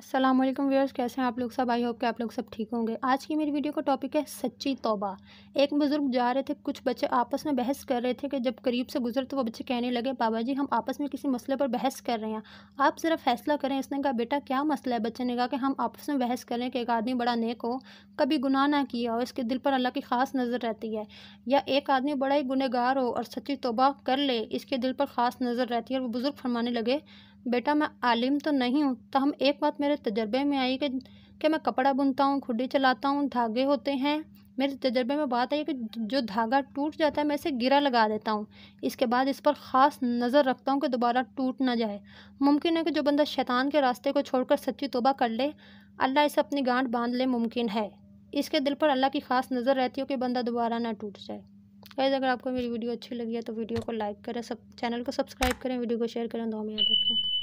असलम व्यवर्स कैसे हैं आप लोग सब आई होप कि आप लोग सब ठीक होंगे आज की मेरी वीडियो का टॉपिक है सच्ची तौबा एक बुज़ुर्ग जा रहे थे कुछ बच्चे आपस में बहस कर रहे थे कि जब करीब से गुजर तो वो बच्चे कहने लगे बाबा जी हम आपस में किसी मसले पर बहस कर रहे हैं आप ज़रा फैसला करें इसने कहा बेटा क्या मसला है बच्चे ने कहा कि हम आपस में बहस कर रहे हैं कि एक आदमी बड़ा नेक हो कभी गुनाह ना किया हो इसके दिल पर अल्लाह की खास नज़र रहती है या एक आदमी बड़ा ही गुनहगार हो और सच्ची तोबा कर ले इसके दिल पर खास नज़र रहती है और वो बुज़ुर्ग फरमाने लगे बेटा मैं आलिम तो नहीं हूँ तो हम एक बात मेरे तजर्बे में आई कि कि मैं कपड़ा बुनता हूँ खुडी चलाता हूँ धागे होते हैं मेरे तजर्बे में बात आई कि जो धागा टूट जाता है मैं इसे गिरा लगा देता हूँ इसके बाद इस पर ख़ास नज़र रखता हूँ कि दोबारा टूट ना जाए मुमकिन है कि जो बंदा शैतान के रास्ते को छोड़कर सच्ची तोबा कर ले अल्लाह इसे अपनी गांठ बांध ले मुमकिन है इसके दिल पर अल्लाह की ख़ास नज़र रहती हो कि बंदा दोबारा ना टूट जाए गाइज अगर आपको मेरी वीडियो अच्छी लगी है तो वीडियो को लाइक करें सब चैनल को सब्सक्राइब करें वीडियो को शेयर करें दो में याद रखें